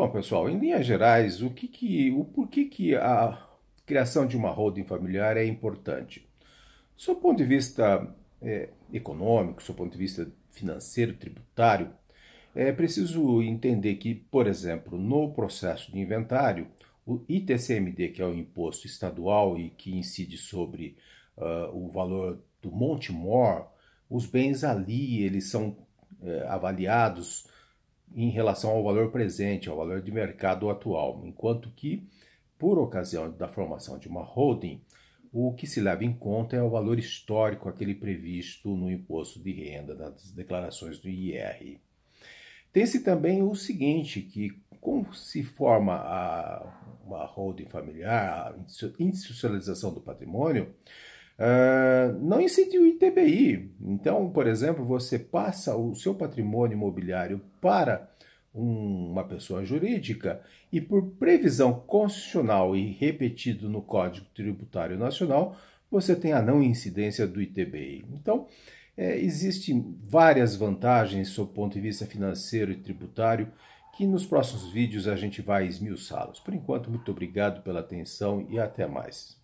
Bom, pessoal, em linhas gerais, o que que, o porquê que a criação de uma holding familiar é importante? Do seu ponto de vista é, econômico, do seu ponto de vista financeiro, tributário, é preciso entender que, por exemplo, no processo de inventário, o ITCMD, que é o imposto estadual e que incide sobre uh, o valor do Monte Mor, os bens ali eles são é, avaliados em relação ao valor presente, ao valor de mercado atual, enquanto que, por ocasião da formação de uma holding, o que se leva em conta é o valor histórico, aquele previsto no imposto de renda, nas declarações do IR. Tem-se também o seguinte, que como se forma a, uma holding familiar, a institucionalização do patrimônio, Uh, não incidiu o ITBI. Então, por exemplo, você passa o seu patrimônio imobiliário para um, uma pessoa jurídica e, por previsão constitucional e repetido no Código Tributário Nacional, você tem a não incidência do ITBI. Então, é, existem várias vantagens sob o ponto de vista financeiro e tributário que nos próximos vídeos a gente vai esmiuçá-los. Por enquanto, muito obrigado pela atenção e até mais.